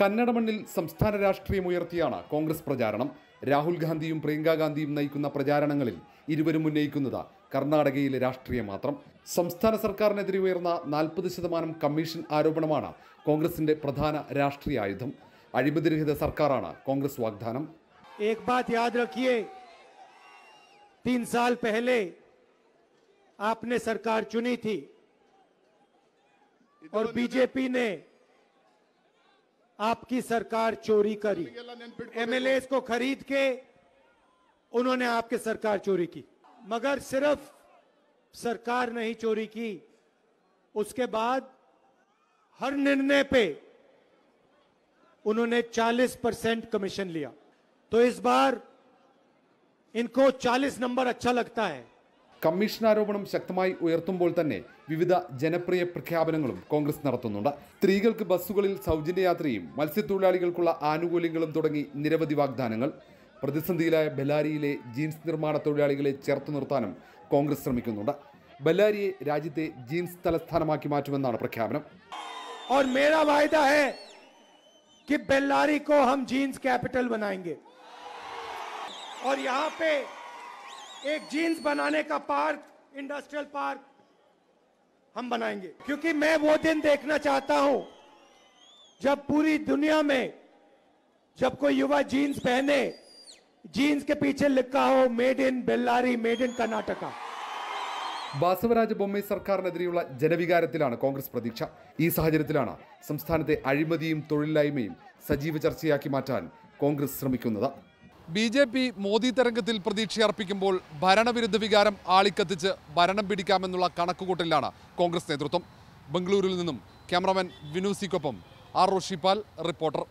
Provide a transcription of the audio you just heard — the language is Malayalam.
കന്നഡ മണ്ണിൽ സംസ്ഥാന രാഷ്ട്രീയം ഉയർത്തിയാണ് കോൺഗ്രസ് പ്രചാരണം രാഹുൽ ഗാന്ധിയും പ്രിയങ്കാ ഗാന്ധിയും നയിക്കുന്ന പ്രചാരണങ്ങളിൽ ഇരുവരും ഉന്നയിക്കുന്നത് കർണാടകയിലെ രാഷ്ട്രീയം മാത്രം സംസ്ഥാന സർക്കാരിനെതിരെ ഉയർന്ന നാൽപ്പത് ശതമാനം കമ്മീഷൻ ആരോപണമാണ് കോൺഗ്രസിന്റെ പ്രധാന രാഷ്ട്രീയ ആയുധം അഴിമതിരഹിത സർക്കാരാണ് കോൺഗ്രസ് വാഗ്ദാനം एक बात याद रखिए तीन साल पहले आपने सरकार चुनी थी और बीजेपी ने आपकी सरकार चोरी करी एमएलए को खरीद के उन्होंने आपके सरकार चोरी की मगर सिर्फ सरकार नहीं चोरी की उसके बाद हर निर्णय पे उन्होंने 40 परसेंट कमीशन लिया तो इस बार इनको 40 नंबर अच्छा लगता है കമ്മീഷൻ ആരോപണം ശക്തമായി ഉയർത്തുമ്പോൾ തന്നെ വിവിധ ജനപ്രിയ പ്രഖ്യാപനങ്ങളും കോൺഗ്രസ് നടത്തുന്നുണ്ട് സ്ത്രീകൾക്ക് ബസ്സുകളിൽ സൗജന്യ യാത്രയും മത്സ്യത്തൊഴിലാളികൾക്കുള്ള ആനുകൂല്യങ്ങളും തുടങ്ങി നിരവധി വാഗ്ദാനങ്ങൾ പ്രതിസന്ധിയിലായ ബെല്ലാരിയിലെ ജീൻസ് നിർമ്മാണ തൊഴിലാളികളെ ചേർത്തു നിർത്താനും കോൺഗ്രസ് ശ്രമിക്കുന്നുണ്ട് ബെല്ലാരിയെ രാജ്യത്തെ ജീൻസ് തലസ്ഥാനമാക്കി മാറ്റുമെന്നാണ് പ്രഖ്യാപനം और मेरा वायदा है कि को हम जींस कैपिटल बनाएंगे और पे एक जीन्स बनाने का पार्क इंडस्ट्रियल पार्क हम बनाएंगे क्योंकि मैं वो दिन देखना चाहता हूं जब पूरी दुनिया में जब कोई युवा जीन्स पहने जीन्स के पीछे लिखा हो made in Bellary made in Karnataka Basavaraj Bommai സർക്കാരിനെതിരെയുള്ള ജനവികാരത്തിലാണ് കോൺഗ്രസ് പ്രതീക്ഷ ഈ സാഹചര്യത്തിലാണ് സംസ്ഥാനത്തെ അഴിമതിയും തൊഴിലില്ലായ്മയും സജീവ ചർച്ചയാക്കി മാറ്റാൻ കോൺഗ്രസ് ശ്രമിക്കുന്നത് ബി ജെ പി മോദി തരംഗത്തിൽ പ്രതീക്ഷയർപ്പിക്കുമ്പോൾ ഭരണവിരുദ്ധ വികാരം ആളിക്കത്തിച്ച് ഭരണം പിടിക്കാമെന്നുള്ള കണക്കുകൂട്ടലിലാണ് കോൺഗ്രസ് നേതൃത്വം ബംഗളൂരുവിൽ നിന്നും ക്യാമറമാൻ വിനൂസിക്കൊപ്പം ആർ റോഷിപ്പാൽ റിപ്പോർട്ടർ